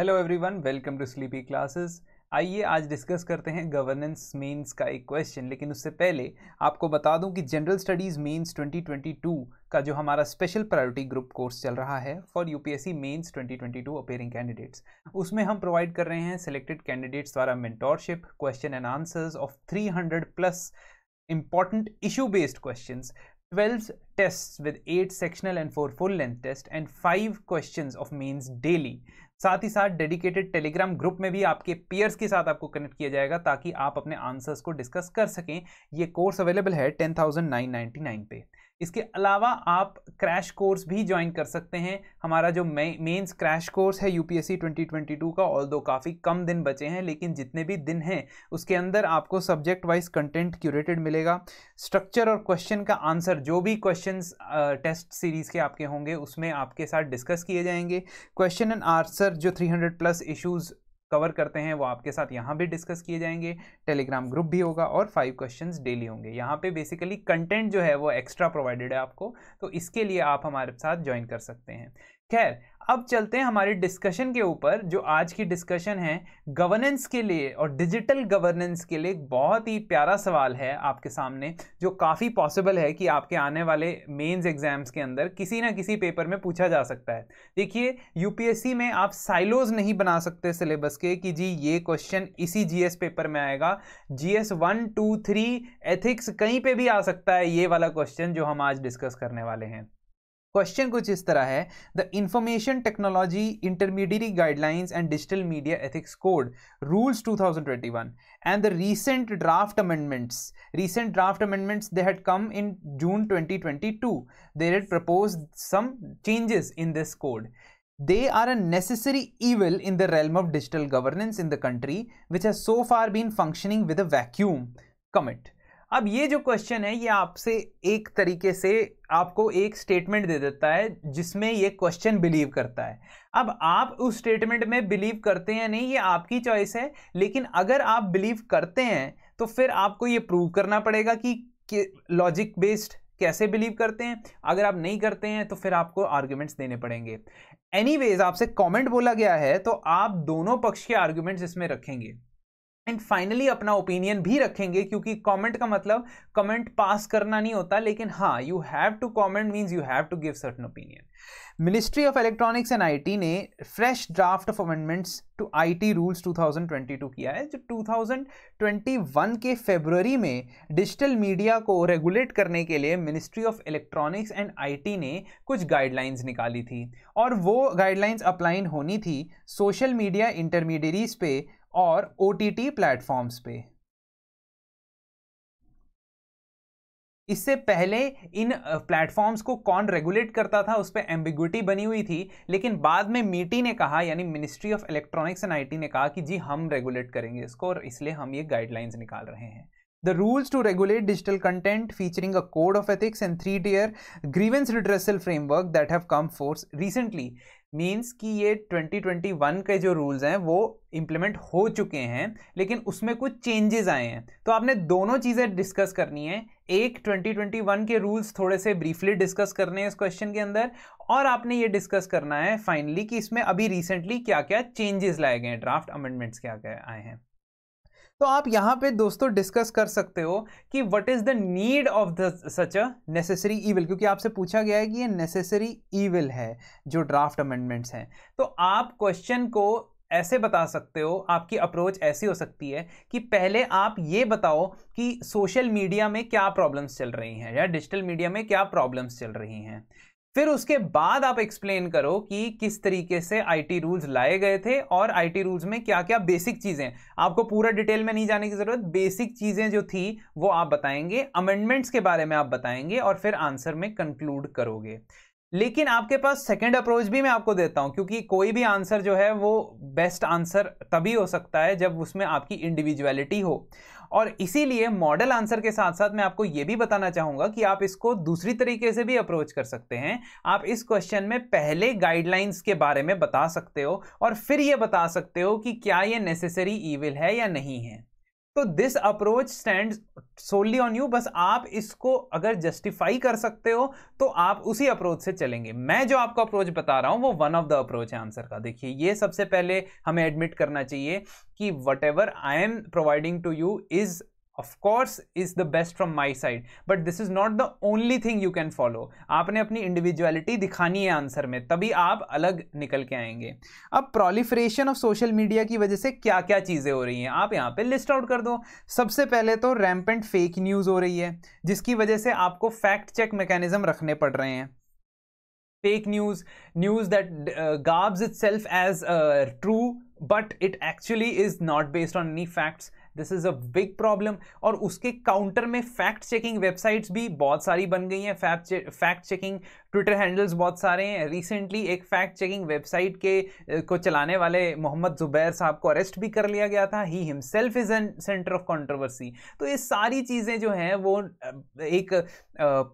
Hello everyone welcome to sleepy classes आइए आज discuss करते हैं गवर्नेंस मेंस का एक क्वेश्चन लेकिन उससे पहले आपको बता दूं कि जनरल स्टडीज़ मेंस 2022 का जो हमारा स्पेशल प्रायोरिटी ग्रुप कोर्स चल रहा है for UPSC mains 2022 appearing candidates उसमें हम प्रोवाइड कर रहे हैं सिलेक्टेड कैंडिडेट्स द्वारा mentorship question and answers of three plus important issue based question 12 tests with 8 sectional and 4 full length tests and 5 questions of mains daily साथ ही साथ dedicated Telegram group में भी आपके पीयर्स के साथ आपको कनेक्ट किया जाएगा ताकि आप अपने आंसर्स को डिस्कस कर सकें ये कोर्स अवेलेबल है ten thousand nine ninety nine पे इसके अलावा आप क्रैश कोर्स भी ज्वाइन कर सकते हैं हमारा जो मेंस क्रैश कोर्स है यूपीएससी 2022 का ऑल दो काफ़ी कम दिन बचे हैं लेकिन जितने भी दिन हैं उसके अंदर आपको सब्जेक्ट वाइज कंटेंट क्यूरेटेड मिलेगा स्ट्रक्चर और क्वेश्चन का आंसर जो भी क्वेश्चन टेस्ट सीरीज़ के आपके होंगे उसमें आपके साथ डिस्कस किए जाएंगे क्वेश्चन एंड आंसर जो 300 प्लस इशूज़ कवर करते हैं वो आपके साथ यहाँ भी डिस्कस किए जाएंगे टेलीग्राम ग्रुप भी होगा और फाइव क्वेश्चन डेली होंगे यहाँ पे बेसिकली कंटेंट जो है वो एक्स्ट्रा प्रोवाइडेड है आपको तो इसके लिए आप हमारे साथ ज्वाइन कर सकते हैं खैर अब चलते हैं हमारे डिस्कशन के ऊपर जो आज की डिस्कशन है गवर्नेंस के लिए और डिजिटल गवर्नेंस के लिए बहुत ही प्यारा सवाल है आपके सामने जो काफ़ी पॉसिबल है कि आपके आने वाले मेंस एग्जाम्स के अंदर किसी ना किसी पेपर में पूछा जा सकता है देखिए यूपीएससी में आप साइलोज नहीं बना सकते सिलेबस के कि जी ये क्वेश्चन इसी जी पेपर में आएगा G S one two three ethics कहीं पर भी आ सकता है ये वाला क्वेश्चन जो हम आज डिस्कस करने वाले हैं Question: क्वेश्चन कुछ इस तरह The Information Technology Intermediary Guidelines and Digital Media Ethics Code Rules 2021 and the recent draft amendments recent draft amendments they had come in june 2022 they had proposed some changes in this code they are a necessary evil in the realm of digital governance in the country which has so far been functioning with a vacuum Comment. अब ये जो question है ये आपसे एक तरीके से आपको एक स्टेटमेंट दे देता है जिसमें ये क्वेश्चन बिलीव करता है अब आप उस स्टेटमेंट में बिलीव करते हैं नहीं ये आपकी चॉइस है लेकिन अगर आप बिलीव करते हैं तो फिर आपको ये प्रूव करना पड़ेगा कि लॉजिक बेस्ड कैसे बिलीव करते हैं अगर आप नहीं करते हैं तो फिर आपको आर्ग्यूमेंट्स देने पड़ेंगे एनी आपसे कॉमेंट बोला गया है तो आप दोनों पक्ष के आर्ग्यूमेंट्स इसमें रखेंगे एंड फाइनली अपना ओपिनियन भी रखेंगे क्योंकि कमेंट का मतलब कमेंट पास करना नहीं होता लेकिन हाँ you have to comment means you have to give certain opinion ministry of electronics and IT ने fresh draft of amendments to IT rules 2022 किया है जो 2021 के फेबररी में डिजिटल मीडिया को रेगुलेट करने के लिए ministry of electronics and IT ने कुछ गाइडलाइंस निकाली थी और वो गाइडलाइंस अप्लाइन होनी थी सोशल मीडिया इंटरमीडियरीज पे और ओ टी टी प्लेटफॉर्म्स पे इससे पहले इन प्लेटफॉर्म्स को कौन रेगुलेट करता था उस पर एम्बिग्विटी बनी हुई थी लेकिन बाद में मीटी ने कहा यानी ministry of electronics and IT ने कहा कि जी हम रेगुलेट करेंगे इसको और इसलिए हम ये गाइडलाइंस निकाल रहे हैं the rules to regulate digital content featuring a code of ethics and three tier grievance redressal framework that have come force recently means कि ये 2021 के जो रूल्स हैं वो इम्प्लीमेंट हो चुके हैं लेकिन उसमें कुछ चेंजेस आए हैं तो आपने दोनों चीज़ें डिस्कस करनी है एक 2021 के रूल्स थोड़े से ब्रीफली डिस्कस करने हैं इस क्वेश्चन के अंदर और आपने ये डिस्कस करना है फाइनली कि इसमें अभी रिसेंटली क्या क्या चेंजेस लाए गए हैं ड्राफ्ट अमेंडमेंट्स क्या क्या आए हैं तो आप यहाँ पे दोस्तों डिस्कस कर सकते हो कि what is the need of the such a necessary evil क्योंकि आपसे पूछा गया है कि ये नेसेसरी ईविल है जो ड्राफ्ट अमेंडमेंट्स हैं तो आप क्वेश्चन को ऐसे बता सकते हो आपकी अप्रोच ऐसी हो सकती है कि पहले आप ये बताओ कि सोशल मीडिया में क्या प्रॉब्लम्स चल रही हैं या डिजिटल मीडिया में क्या प्रॉब्लम्स चल रही हैं फिर उसके बाद आप एक्सप्लेन करो कि किस तरीके से आईटी रूल्स लाए गए थे और आईटी रूल्स में क्या क्या बेसिक चीज़ें आपको पूरा डिटेल में नहीं जाने की ज़रूरत बेसिक चीज़ें जो थी वो आप बताएंगे अमेंडमेंट्स के बारे में आप बताएंगे और फिर आंसर में कंक्लूड करोगे लेकिन आपके पास सेकेंड अप्रोच भी मैं आपको देता हूँ क्योंकि कोई भी आंसर जो है वो बेस्ट आंसर तभी हो सकता है जब उसमें आपकी इंडिविजुअलिटी हो और इसीलिए मॉडल आंसर के साथ साथ मैं आपको ये भी बताना चाहूँगा कि आप इसको दूसरी तरीके से भी अप्रोच कर सकते हैं आप इस क्वेश्चन में पहले गाइडलाइंस के बारे में बता सकते हो और फिर ये बता सकते हो कि क्या ये नेसेसरी ईविल है या नहीं है तो this approach stand solely on you बस आप इसको अगर जस्टिफाई कर सकते हो तो आप उसी अप्रोच से चलेंगे मैं जो आपको अप्रोच बता रहा हूं वो वन ऑफ द अप्रोच है आंसर का देखिए ये सबसे पहले हमें एडमिट करना चाहिए कि whatever I am providing to you is of course is the best from my side but this is not the only thing you can follow आपने अपनी इंडिविजुअलिटी दिखानी है आंसर में तभी आप अलग निकल के आएंगे अब प्रोलिफरेशन ऑफ सोशल मीडिया की वजह से क्या क्या चीज़ें हो रही हैं आप यहाँ पे लिस्ट आउट कर दो सबसे पहले तो रैम्पेंट फेक न्यूज़ हो रही है जिसकी वजह से आपको फैक्ट चेक मैकेनिज्म रखने पड़ रहे हैं fake news news that uh, itself as true but it actually is not based on any facts this is a big problem और उसके काउंटर में फैक्ट चेकिंग वेबसाइट्स भी बहुत सारी बन गई हैं फैक्ट चेकिंग ट्विटर हैंडल्स बहुत सारे हैं रिसेंटली एक फैक्ट चेकिंग वेबसाइट के को चलाने वाले मोहम्मद जुबैर साहब को अरेस्ट भी कर लिया गया था he himself is an center of controversy तो ये सारी चीज़ें जो हैं वो एक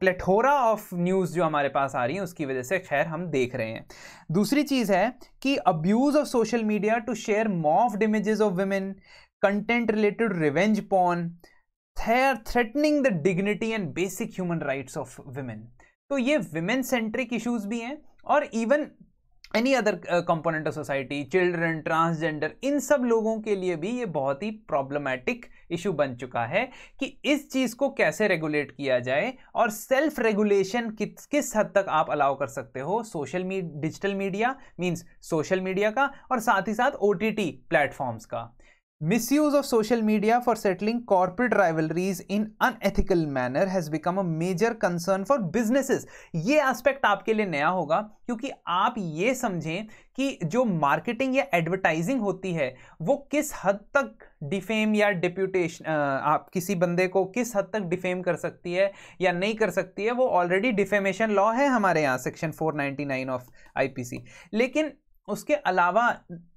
प्लेटोरा ऑफ न्यूज़ जो हमारे पास आ रही है उसकी वजह से खैर हम देख रहे हैं दूसरी चीज़ है कि abuse of social media to share morphed images of women content related revenge porn are threatening the dignity and basic human rights of women तो ये विमेन सेंट्रिक इशूज़ भी हैं और even any other component of society children transgender इन सब लोगों के लिए भी ये बहुत ही प्रॉब्लमेटिक इशू बन चुका है कि इस चीज़ को कैसे रेगुलेट किया जाए और सेल्फ रेगुलेशन किस किस हद तक आप अलाउ कर सकते हो social mid digital media means social media का और साथ ही साथ ओ टी टी प्लेटफॉर्म्स का Misuse of social media for settling corporate rivalries in unethical manner has become a major concern for businesses. ये एस्पेक्ट आपके लिए नया होगा क्योंकि आप ये समझें कि जो मार्केटिंग या एडवर्टाइजिंग होती है वो किस हद तक डिफेम या डिप्यूटेशन आप किसी बंदे को किस हद तक डिफेम कर सकती है या नहीं कर सकती है वो ऑलरेडी डिफेमेशन लॉ है हमारे यहाँ सेक्शन 499 ऑफ आईपीसी लेकिन उसके अलावा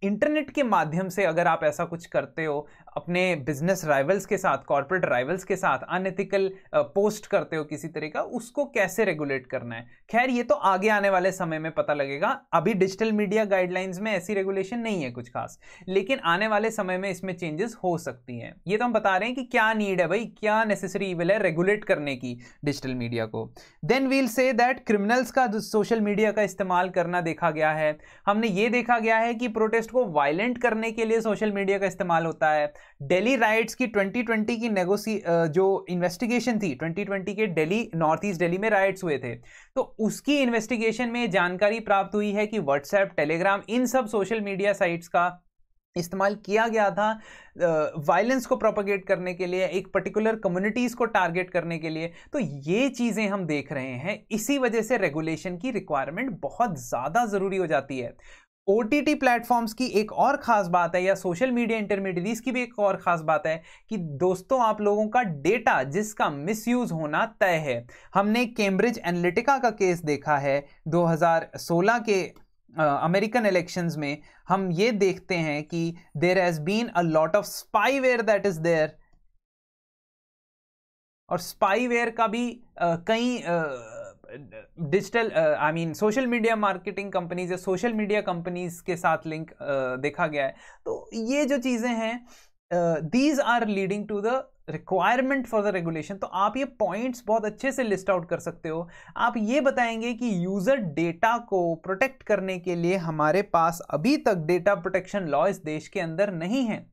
इंटरनेट के माध्यम से अगर आप ऐसा कुछ करते हो अपने बिजनेस राइवल्स के साथ कॉरपोरेट राइवल्स के साथ अनएथिकल पोस्ट करते हो किसी तरह का उसको कैसे रेगुलेट करना है खैर ये तो आगे आने वाले समय में पता लगेगा अभी डिजिटल मीडिया गाइडलाइंस में ऐसी रेगुलेशन नहीं है कुछ खास लेकिन आने वाले समय में इसमें चेंजेस हो सकती हैं ये तो हम बता रहे हैं कि क्या नीड है भाई क्या नेसेसरी इवल है रेगुलेट करने की डिजिटल मीडिया को then we'll say that criminals का सोशल मीडिया का इस्तेमाल करना देखा गया है हमने ये देखा गया है कि प्रोटेस्ट को वायलेंट करने के लिए सोशल मीडिया का इस्तेमाल होता है दिल्ली राइट्स की 2020 की नेगोसी जो इन्वेस्टिगेशन थी 2020 के दिल्ली नॉर्थ ईस्ट दिल्ली में राइट्स हुए थे तो उसकी इन्वेस्टिगेशन में जानकारी प्राप्त हुई है कि व्हाट्सएप टेलीग्राम इन सब सोशल मीडिया साइट्स का इस्तेमाल किया गया था वायलेंस को प्रोपोगेट करने के लिए एक पर्टिकुलर कम्युनिटीज़ को टारगेट करने के लिए तो ये चीज़ें हम देख रहे हैं इसी वजह से रेगुलेशन की रिक्वायरमेंट बहुत ज़्यादा ज़रूरी हो जाती है ओ टी प्लेटफॉर्म्स की एक और ख़ास बात है या सोशल मीडिया इंटरमीडियरीज की भी एक और ख़ास बात है कि दोस्तों आप लोगों का डेटा जिसका मिसयूज़ होना तय है हमने कैम्ब्रिज एनालिटिका का केस देखा है 2016 के अमेरिकन uh, इलेक्शंस में हम ये देखते हैं कि there has been a lot of spyware that is there और स्पाईवेयर का भी uh, कई uh, digital I mean social media marketing companies या सोशल मीडिया कंपनीज के साथ लिंक uh, देखा गया है तो ये जो चीज़ें हैं these are leading to the requirement for the regulation तो आप ये पॉइंट्स बहुत अच्छे से लिस्ट आउट कर सकते हो आप ये बताएंगे कि यूज़र डेटा को प्रोटेक्ट करने के लिए हमारे पास अभी तक डेटा प्रोटेक्शन लॉ इस देश के अंदर नहीं है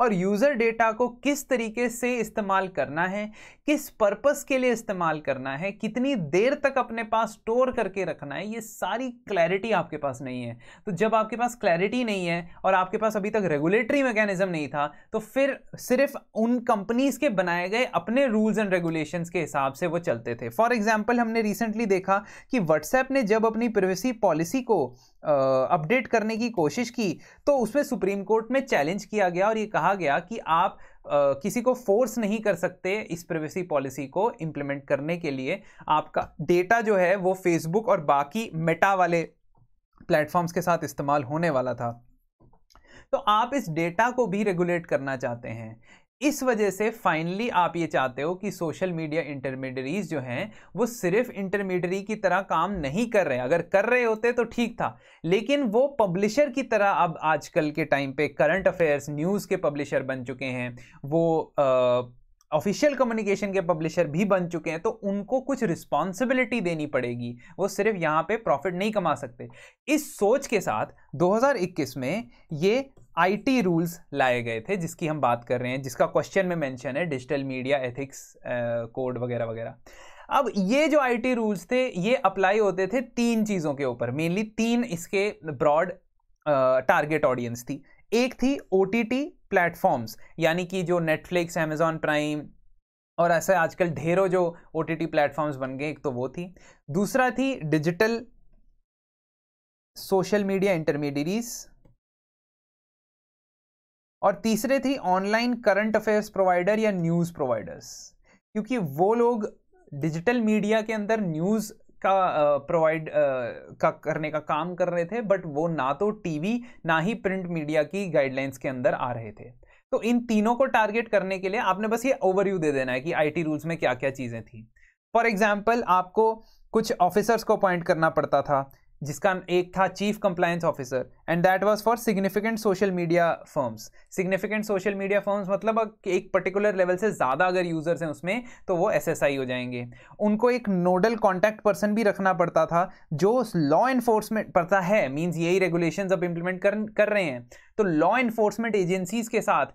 और यूज़र डेटा को किस तरीके से इस्तेमाल करना है किस पर्पस के लिए इस्तेमाल करना है कितनी देर तक अपने पास स्टोर करके रखना है ये सारी क्लैरिटी आपके पास नहीं है तो जब आपके पास क्लैरिटी नहीं है और आपके पास अभी तक रेगुलेटरी मैकेनिज्म नहीं था तो फिर सिर्फ उन कंपनीज के बनाए गए अपने रूल्स एंड रेगुलेशन के हिसाब से वो चलते थे फॉर एग्जाम्पल हमने रिसेंटली देखा कि व्हाट्सएप ने जब अपनी प्रिवेसी पॉलिसी को अपडेट करने की कोशिश की तो उसमें सुप्रीम कोर्ट में चैलेंज किया गया और ये कहा कहा गया कि आप Uh, किसी को फोर्स नहीं कर सकते इस प्राइवेसी पॉलिसी को इंप्लीमेंट करने के लिए आपका डेटा जो है वो फेसबुक और बाकी मेटा वाले प्लेटफॉर्म्स के साथ इस्तेमाल होने वाला था तो आप इस डेटा को भी रेगुलेट करना चाहते हैं इस वजह से फाइनली आप ये चाहते हो कि सोशल मीडिया इंटरमीडियरीज जो हैं वो सिर्फ इंटरमीडियरी की तरह काम नहीं कर रहे अगर कर रहे होते तो ठीक था लेकिन वो पब्लिशर की तरह अब आजकल के टाइम पे करंट अफेयर्स न्यूज़ के पब्लिशर बन चुके हैं वो आ, ऑफिशियल कम्युनिकेशन के पब्लिशर भी बन चुके हैं तो उनको कुछ रिस्पॉन्सिबिलिटी देनी पड़ेगी वो सिर्फ यहाँ पे प्रॉफिट नहीं कमा सकते इस सोच के साथ 2021 में ये आईटी रूल्स लाए गए थे जिसकी हम बात कर रहे हैं जिसका क्वेश्चन में मेंशन है डिजिटल मीडिया एथिक्स कोड वगैरह वगैरह अब ये जो आईटी रूल्स थे ये अप्लाई होते थे तीन चीज़ों के ऊपर मेनली तीन इसके ब्रॉड टारगेट ऑडियंस थी एक थी ओ प्लेटफॉर्म्स यानी कि जो नेटफ्लिक्स अमेज़ॉन प्राइम और ऐसे आजकल ढेरों जो ओ टी प्लेटफॉर्म्स बन गए एक तो वो थी दूसरा थी डिजिटल सोशल मीडिया इंटरमीडियरीज और तीसरे थी ऑनलाइन करंट अफेयर्स प्रोवाइडर या न्यूज़ प्रोवाइडर्स क्योंकि वो लोग डिजिटल मीडिया के अंदर न्यूज़ का प्रोवाइड का करने का काम कर रहे थे बट वो ना तो टीवी ना ही प्रिंट मीडिया की गाइडलाइंस के अंदर आ रहे थे तो इन तीनों को टारगेट करने के लिए आपने बस ये ओवरव्यू दे देना है कि आईटी रूल्स में क्या क्या चीज़ें थी फॉर एग्जाम्पल आपको कुछ ऑफिसर्स को अपॉइंट करना पड़ता था जिसका एक था chief compliance officer and that was for significant social media firms significant social media firms मतलब एक पर्टिकुलर लेवल से ज़्यादा अगर यूज़र्स हैं उसमें तो वो एसएसआई हो जाएंगे उनको एक नोडल कॉन्टैक्ट पर्सन भी रखना पड़ता था जो लॉ इन्फोर्समेंट पड़ता है मीन्स यही रेगुलेशन अब इम्प्लीमेंट कर, कर रहे हैं तो लॉ इन्फोर्समेंट एजेंसीज के साथ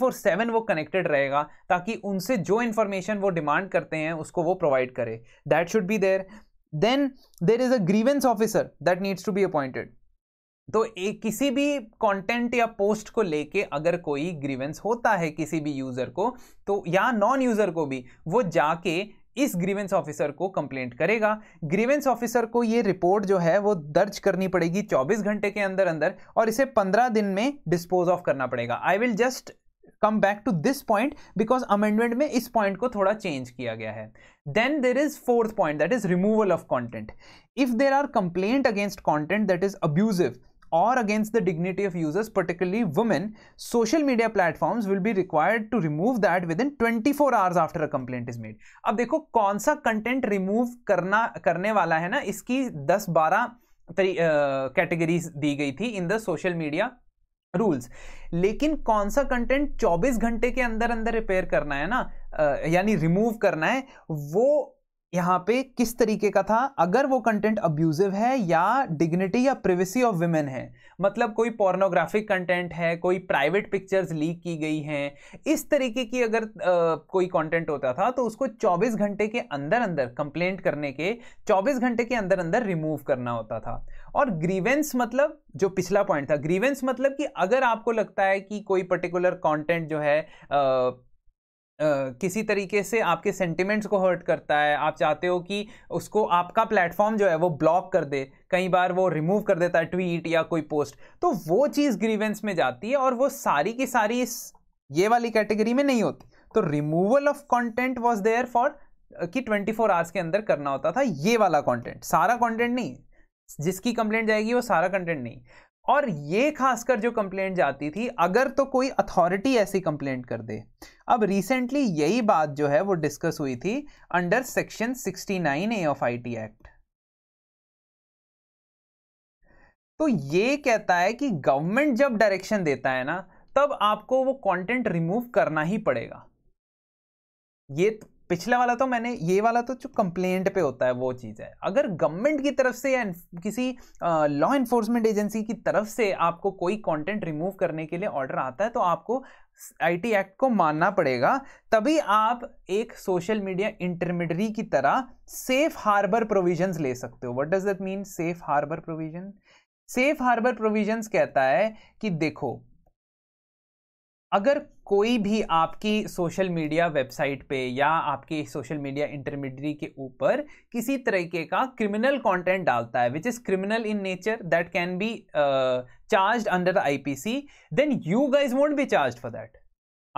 फोर सेवन वो कनेक्टेड रहेगा ताकि उनसे जो इन्फॉर्मेशन वो डिमांड करते हैं उसको वो प्रोवाइड करे that should be there then there is a grievance officer that needs to be appointed तो एक किसी भी कंटेंट या पोस्ट को लेके अगर कोई ग्रीवेंस होता है किसी भी यूज़र को तो या नॉन यूज़र को भी वो जाके इस ग्रीवेंस ऑफिसर को कंप्लेंट करेगा ग्रीवेंस ऑफिसर को ये रिपोर्ट जो है वो दर्ज करनी पड़ेगी 24 घंटे के अंदर अंदर और इसे 15 दिन में डिस्पोज ऑफ करना पड़ेगा I will just come back to this point because amendment में इस पॉइंट को थोड़ा चेंज किया गया है then there is fourth point that is removal of content if there are complaint against content that is abusive और against the dignity of users of women social media social will platforms required to remove that within twenty four hours after a complaint is made अब देखो कौन सा content remove करना करने वाला है ना इसकी दस बारह कैटेगरीज दी गई थी in the social media rules लेकिन कौन सा कंटेंट 24 घंटे के अंदर अंदर रिपेयर करना है ना यानी रिमूव करना है वो यहाँ पे किस तरीके का था अगर वो कंटेंट अब्यूजिव है या डिग्निटी या प्रिवेसी ऑफ वुमेन है मतलब कोई पोर्नोग्राफिक कंटेंट है कोई प्राइवेट पिक्चर्स लीक की गई हैं इस तरीके की अगर आ, कोई कंटेंट होता था तो उसको 24 घंटे के अंदर अंदर कंप्लेंट करने के 24 घंटे के अंदर अंदर रिमूव करना होता था और ग्रीवेंस मतलब जो पिछला पॉइंट था ग्रीवेंस मतलब कि अगर आपको लगता है कि कोई पर्टिकुलर कॉन्टेंट जो है आ, किसी तरीके से आपके सेंटिमेंट्स को हर्ट करता है आप चाहते हो कि उसको आपका प्लेटफॉर्म जो है वो ब्लॉक कर दे कई बार वो रिमूव कर देता है ट्वीट या कोई पोस्ट तो वो चीज़ ग्रीवेंस में जाती है और वो सारी की सारी इस ये वाली कैटेगरी में नहीं होती तो removal of content was there for कि फोर आवर्स के अंदर करना होता था ये वाला कॉन्टेंट सारा कॉन्टेंट नहीं जिसकी कंप्लेंट जाएगी वो सारा कंटेंट नहीं और ये खासकर जो कंप्लेंट जाती थी अगर तो कोई अथॉरिटी ऐसी कंप्लेंट कर दे अब रिसेंटली यही बात जो है वो डिस्कस हुई थी under section 69 A of IT act तो ये कहता है कि गवर्नमेंट जब डायरेक्शन देता है ना तब आपको वो कंटेंट रिमूव करना ही पड़ेगा ये पिछला वाला तो मैंने ये वाला तो जो कंप्लेंट पे होता है वो चीज़ है अगर गवर्नमेंट की तरफ से या किसी लॉ इन्फोर्समेंट एजेंसी की तरफ से आपको कोई कंटेंट रिमूव करने के लिए ऑर्डर आता है तो आपको आईटी एक्ट को मानना पड़ेगा तभी आप एक सोशल मीडिया इंटरमीडरी की तरह सेफ हार्बर प्रोविजंस ले सकते हो what does that mean safe harbour provision safe harbour provisions कहता है कि देखो अगर कोई भी आपकी सोशल मीडिया वेबसाइट पे या आपकी सोशल मीडिया इंटरमीडियरी के ऊपर किसी तरीके का क्रिमिनल कंटेंट डालता है which is criminal in nature that can be charge under the IPC then you guys won't be charge for that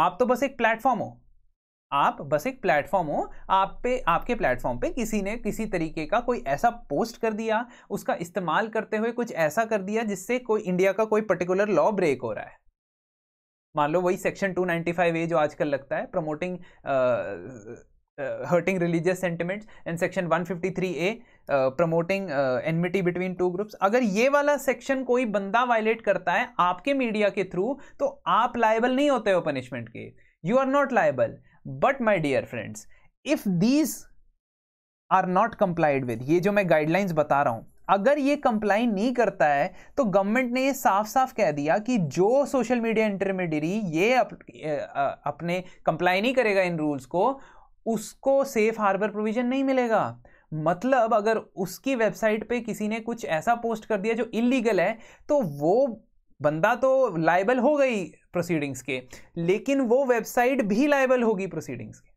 आप तो बस एक प्लेटफॉर्म हो आप बस एक प्लेटफॉर्म हो आप पे आपके प्लेटफॉर्म पे किसी ने किसी तरीके का कोई ऐसा पोस्ट कर दिया उसका इस्तेमाल करते हुए कुछ ऐसा कर दिया जिससे कोई इंडिया का कोई पर्टिकुलर लॉ ब्रेक हो रहा है मान लो वही सेक्शन 295 ए जो आजकल लगता है promoting hurting religious sentiments and section 153 A promoting enmity between two groups अगर ये वाला सेक्शन कोई बंदा वायलेट करता है आपके मीडिया के थ्रू तो आप लाइबल नहीं होते हो पनिशमेंट के you are not liable but my dear friends if these are not complied with ये जो मैं गाइडलाइंस बता रहा हूँ अगर ये कंप्लाई नहीं करता है तो गवर्नमेंट ने ये साफ साफ कह दिया कि जो सोशल मीडिया इंटरमीडियरी ये अप, अपने कंप्लाई नहीं करेगा इन रूल्स को उसको सेफ हार्बर प्रोविजन नहीं मिलेगा मतलब अगर उसकी वेबसाइट पे किसी ने कुछ ऐसा पोस्ट कर दिया जो इलीगल है तो वो बंदा तो लाइबल हो गई प्रोसीडिंग्स के लेकिन वो वेबसाइट भी लाइबल होगी प्रोसीडिंग्स के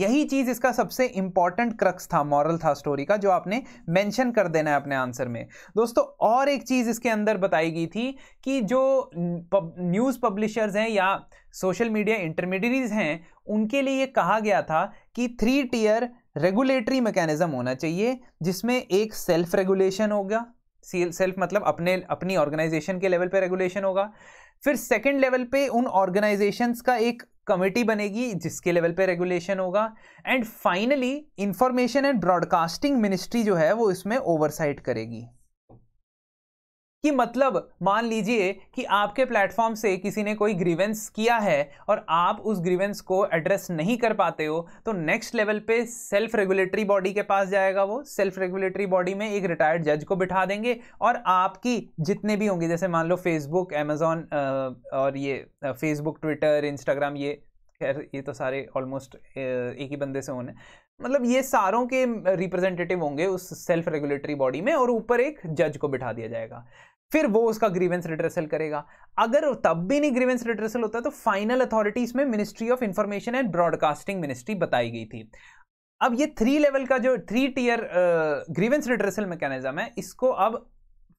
यही चीज़ इसका सबसे इंपॉर्टेंट क्रक्स था मॉरल था स्टोरी का जो आपने मेंशन कर देना है अपने आंसर में दोस्तों और एक चीज़ इसके अंदर बताई गई थी कि जो पब, न्यूज़ पब्लिशर्स हैं या सोशल मीडिया इंटरमीडियरीज हैं उनके लिए ये कहा गया था कि थ्री टीयर रेगुलेटरी मैकेनिज़्म होना चाहिए जिसमें एक सेल्फ रेगुलेशन होगा सेल्फ मतलब अपने अपनी ऑर्गेनाइजेशन के लेवल पे रेगुलेशन होगा फिर सेकंड लेवल पे उन ऑर्गेनाइजेशंस का एक कमेटी बनेगी जिसके लेवल पे रेगुलेशन होगा and finally information and broadcasting ministry जो है वो इसमें ओवरसाइट करेगी कि मतलब मान लीजिए कि आपके प्लेटफॉर्म से किसी ने कोई ग्रीवेंस किया है और आप उस ग्रीवेंस को एड्रेस नहीं कर पाते हो तो नेक्स्ट लेवल पे सेल्फ रेगुलेटरी बॉडी के पास जाएगा वो सेल्फ रेगुलेटरी बॉडी में एक रिटायर्ड जज को बिठा देंगे और आपकी जितने भी होंगे जैसे मान लो फेसबुक अमेजोन और ये फेसबुक ट्विटर इंस्टाग्राम ये खैर ये तो सारे ऑलमोस्ट एक ही बंदे से होने मतलब ये सारों के रिप्रेजेंटेटिव होंगे उस सेल्फ रेगुलेटरी बॉडी में और ऊपर एक जज को बिठा दिया जाएगा फिर वो उसका ग्रीवेंस रिड्रेसल करेगा अगर तब भी नहीं ग्रीवेंस रिड्रेसल होता तो फाइनल अथॉरिटी इसमें ministry of information and broadcasting ministry बताई गई थी अब ये थ्री लेवल का जो three tier grievance redressal mechanism है इसको अब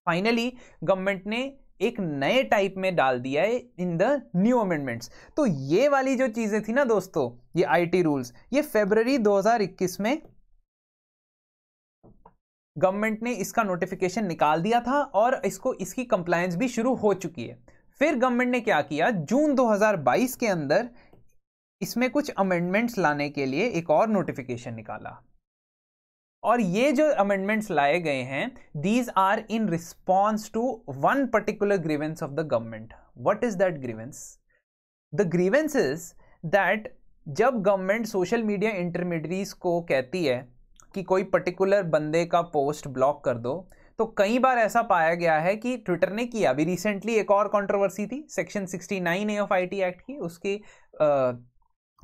फाइनली गवर्नमेंट ने एक नए टाइप में डाल दिया है इन द न्यू अमेंडमेंट्स तो ये वाली जो चीज़ें थी ना दोस्तों ये आईटी रूल्स ये फेबररी 2021 में गवर्नमेंट ने इसका नोटिफिकेशन निकाल दिया था और इसको इसकी कंप्लायंस भी शुरू हो चुकी है फिर गवर्नमेंट ने क्या किया जून 2022 के अंदर इसमें कुछ अमेंडमेंट्स लाने के लिए एक और नोटिफिकेशन निकाला और ये जो अमेंडमेंट्स लाए गए हैं these are in response to one particular grievance of the government what is that grievance the grievance is that जब गवर्नमेंट सोशल मीडिया इंटरमीडियरीज को कहती है कि कोई पर्टिकुलर बंदे का पोस्ट ब्लॉक कर दो तो कई बार ऐसा पाया गया है कि ट्विटर ने किया अभी रिसेंटली एक और कंट्रोवर्सी थी section 69 A of I act की उसकी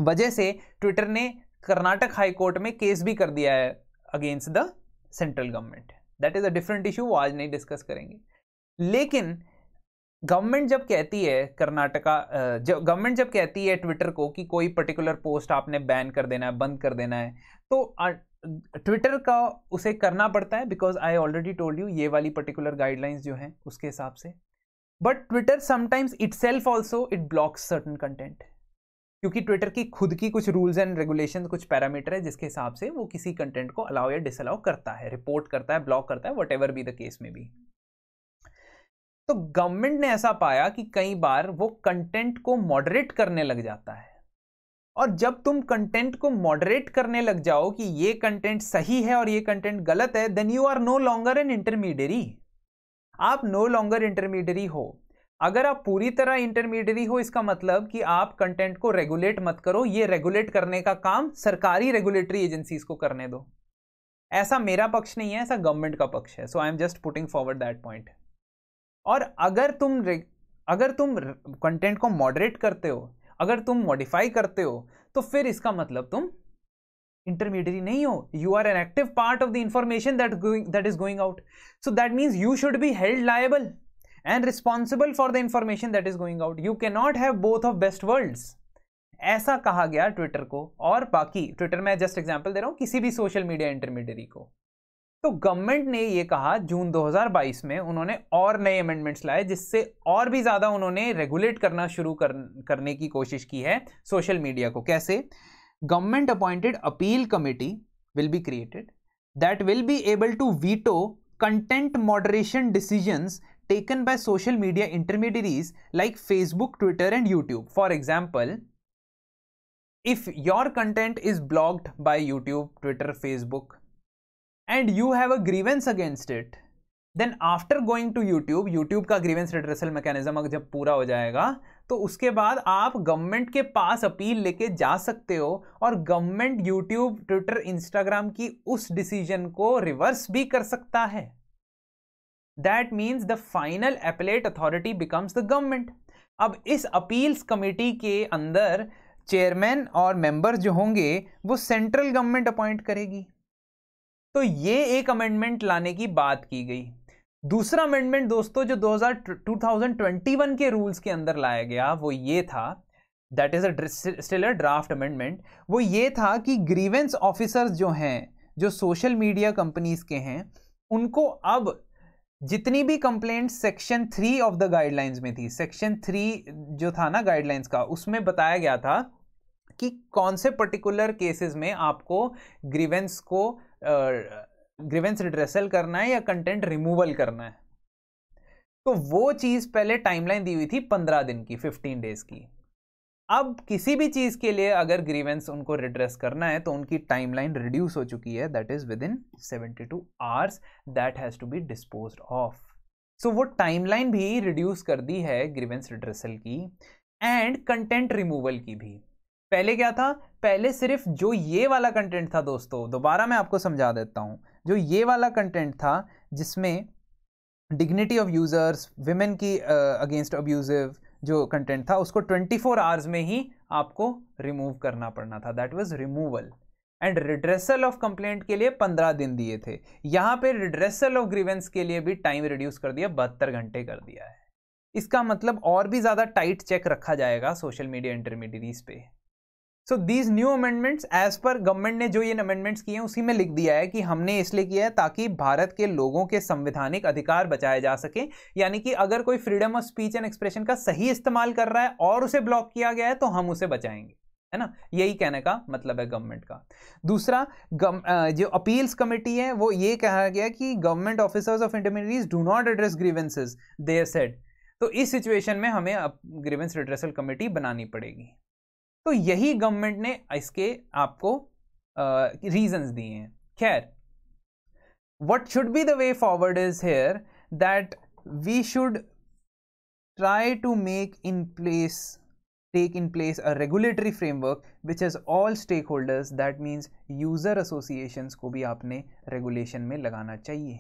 वजह से ट्विटर ने कर्नाटक हाई कोर्ट में केस भी कर दिया है against the central government that is a different issue वो आज नहीं डिस्कस करेंगे लेकिन गवर्नमेंट जब कहती है कर्नाटका जब गवर्नमेंट जब कहती है ट्विटर को कि कोई पर्टिकुलर पोस्ट आपने बैन कर देना है बंद कर देना है तो ट्विटर का उसे करना पड़ता है because I already told you ये वाली पर्टिकुलर गाइडलाइंस जो हैं उसके हिसाब से but Twitter sometimes itself also it blocks certain content क्योंकि ट्विटर की खुद की कुछ रूल्स एंड रेगुलेशन कुछ पैरामीटर है जिसके हिसाब से वो किसी कंटेंट को अलाउ या डिसअलाउ करता है रिपोर्ट करता है ब्लॉक करता है whatever be the case में भी तो गवर्नमेंट ने ऐसा पाया कि कई बार वो कंटेंट को मॉडरेट करने लग जाता है और जब तुम कंटेंट को मॉडरेट करने लग जाओ कि ये कंटेंट सही है और ये कंटेंट गलत है then you are no longer an intermediary आप नो लॉन्गर इंटरमीडियरी हो अगर आप पूरी तरह इंटरमीडियरी हो इसका मतलब कि आप कंटेंट को रेगुलेट मत करो ये रेगुलेट करने का काम सरकारी रेगुलेटरी एजेंसीज को करने दो ऐसा मेरा पक्ष नहीं है ऐसा गवर्नमेंट का पक्ष है so I am just putting forward that point और अगर तुम अगर तुम कंटेंट को मॉडरेट करते हो अगर तुम मॉडिफाई करते हो तो फिर इसका मतलब तुम इंटरमीडियरी नहीं हो you are an active part of the information that that is going out so that means you should be held liable and responsible for the information that is going out you can not have both of best worlds ऐसा कहा गया Twitter को और बाकी Twitter में just example दे रहा हूँ किसी भी सोशल मीडिया इंटरमीडियरी को तो गवर्नमेंट ने ये कहा जून 2022 में उन्होंने और नए अमेंडमेंट्स लाए जिससे और भी ज़्यादा उन्होंने रेगुलेट करना शुरू कर, करने की कोशिश की है सोशल मीडिया को कैसे government appointed appeal committee will be created that will be able to veto content moderation decisions taken by social media intermediaries like Facebook Twitter and YouTube for example if your content is blocked by YouTube Twitter Facebook and you have a grievance against it then after going to YouTube YouTube का grievance redressal mechanism जब पूरा हो जाएगा तो उसके बाद आप government के पास अपील लेके जा सकते हो और गवर्नमेंट यूट्यूब ट्विटर इंस्टाग्राम की उस डिसीजन को रिवर्स भी कर सकता है that means the final appellate authority becomes the government अब इस अपील्स कमेटी के अंदर चेयरमैन और मेंबर जो होंगे वो सेंट्रल गवर्नमेंट अपॉइंट करेगी तो ये एक अमेंडमेंट लाने की बात की गई दूसरा अमेंडमेंट दोस्तों जो 2021 के रूल्स के अंदर लाया गया वो ये था that is still a draft amendment वो ये था कि ग्रीवेंस ऑफिसर्स जो हैं जो सोशल मीडिया कंपनीज के हैं उनको अब जितनी भी complaint section three of the guidelines में थी सेक्शन थ्री जो था ना गाइडलाइंस का उसमें बताया गया था कि कौन से पर्टिकुलर केसेस में आपको ग्रीवेंस को ग्रीवेंस रिड्रेसल करना है या कंटेंट रिमूवल करना है तो वो चीज़ पहले टाइमलाइन दी हुई थी पंद्रह दिन की फिफ्टीन डेज की अब किसी भी चीज़ के लिए अगर ग्रीवेंस उनको रिड्रेस करना है तो उनकी टाइमलाइन रिड्यूस हो चुकी है that is within seventy two hours that has to be dispose of so वो टाइमलाइन भी रिड्यूस कर दी है ग्रीवेंस रिड्रेसल की एंड कंटेंट रिमूवल की भी पहले क्या था पहले सिर्फ जो ये वाला कंटेंट था दोस्तों दोबारा मैं आपको समझा देता हूँ जो ये वाला कंटेंट था जिसमें डिग्निटी ऑफ यूज़र्स विमेन की अगेंस्ट uh, अब्यूज़िव जो कंटेंट था उसको 24 फोर आवर्स में ही आपको रिमूव करना पड़ना था that was removal and redressal of complaint के लिए 15 दिन दिए थे यहाँ पे रिड्रेसल ऑफ ग्रीवेंस के लिए भी टाइम रिड्यूस कर दिया बहत्तर घंटे कर दिया है इसका मतलब और भी ज़्यादा टाइट चेक रखा जाएगा सोशल मीडिया इंटरमीडियरीज पे so these new amendments as per government ने जो ये अमेंडमेंट्स किए हैं उसी में लिख दिया है कि हमने इसलिए किया है ताकि भारत के लोगों के संवैधानिक अधिकार बचाए जा सके यानी कि अगर कोई freedom of speech and expression का सही इस्तेमाल कर रहा है और उसे ब्लॉक किया गया है तो हम उसे बचाएंगे है ना यही कहने का मतलब है गवर्नमेंट का दूसरा गम, जो अपील्स कमेटी है वो ये कहा गया कि government officers of intermediate do not address grievances they said तो इस सिचुएशन में हमें ग्रीवेंस रिड्रेसल कमेटी बनानी पड़ेगी तो यही गवर्नमेंट ने इसके आपको रीजंस दिए हैं खैर what should be the way forward is here that we should try to make in place take in place a regulatory framework which has all stakeholders that means user associations को भी आपने regulation में लगाना चाहिए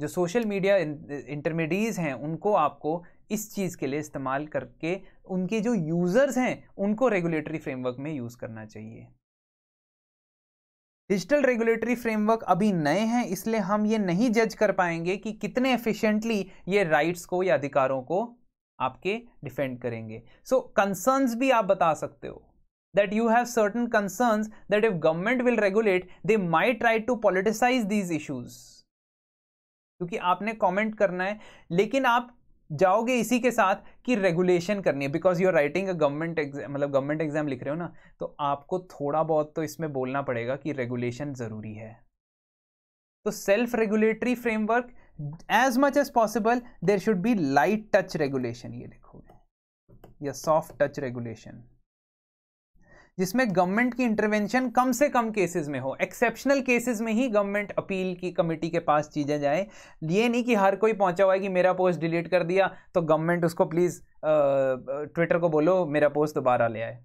जो social media intermediaries हैं उनको आपको इस चीज़ के लिए इस्तेमाल करके उनके जो यूज़र्स हैं उनको रेगुलेटरी फ्रेमवर्क में यूज़ करना चाहिए डिजिटल रेगुलेटरी फ्रेमवर्क अभी नए हैं इसलिए हम ये नहीं जज कर पाएंगे कि कितने एफिशिएंटली ये राइट्स को या अधिकारों को आपके डिफेंड करेंगे सो so, कंसर्न्स भी आप बता सकते हो that you have certain concerns that if government will regulate they may try to politicise these issues क्योंकि आपने कॉमेंट करना है लेकिन आप जाओगे इसी के साथ कि रेगुलेशन करनी है because you are writing a government exam मतलब गवर्नमेंट एग्जाम लिख रहे हो ना तो आपको थोड़ा बहुत तो इसमें बोलना पड़ेगा कि रेगुलेशन ज़रूरी है तो self regulatory framework as much as possible there should be light touch regulation ये लिखोगे या सॉफ्ट टच रेगुलेशन जिसमें गवर्नमेंट की इंटरवेंशन कम से कम केसेस में हो एक्सेप्शनल केसेस में ही गवर्नमेंट अपील की कमेटी के पास चीज़ें जाए ये नहीं कि हर कोई पहुंचा हुआ है कि मेरा पोस्ट डिलीट कर दिया तो गवर्नमेंट उसको प्लीज़ ट्विटर को बोलो मेरा पोस्ट दोबारा ले आए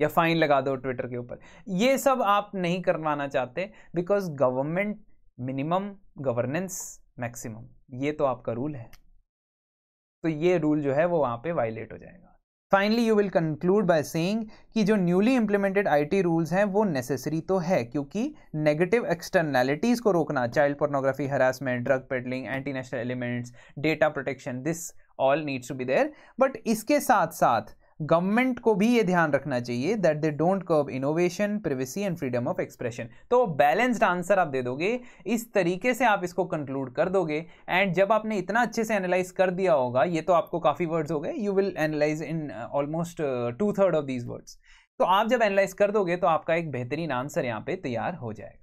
या फाइन लगा दो ट्विटर के ऊपर ये सब आप नहीं करवाना चाहते because government minimum governance maximum ये तो आपका रूल है तो ये रूल जो है वो वहां पे वायलेट हो जाएगा finally you will conclude by saying कि जो न्यूली इम्प्लीमेंटेड आईटी रूल्स हैं वो नेसेसरी तो है क्योंकि नेगेटिव एक्सटर्नैलिटीज़ को रोकना child pornography harassment drug peddling anti national elements data protection this all needs to be there but इसके साथ साथ गवर्नमेंट को भी ये ध्यान रखना चाहिए that they don't curb innovation privacy and freedom of expression तो बैलेंस्ड आंसर आप दे दोगे इस तरीके से आप इसको कंक्लूड कर दोगे एंड जब आपने इतना अच्छे से एनालाइज कर दिया होगा ये तो आपको काफ़ी वर्ड्स हो गए you will analyse in almost two third of these words तो आप जब एनालाइज कर दोगे तो आपका एक बेहतरीन आंसर यहाँ पे तैयार हो जाएगा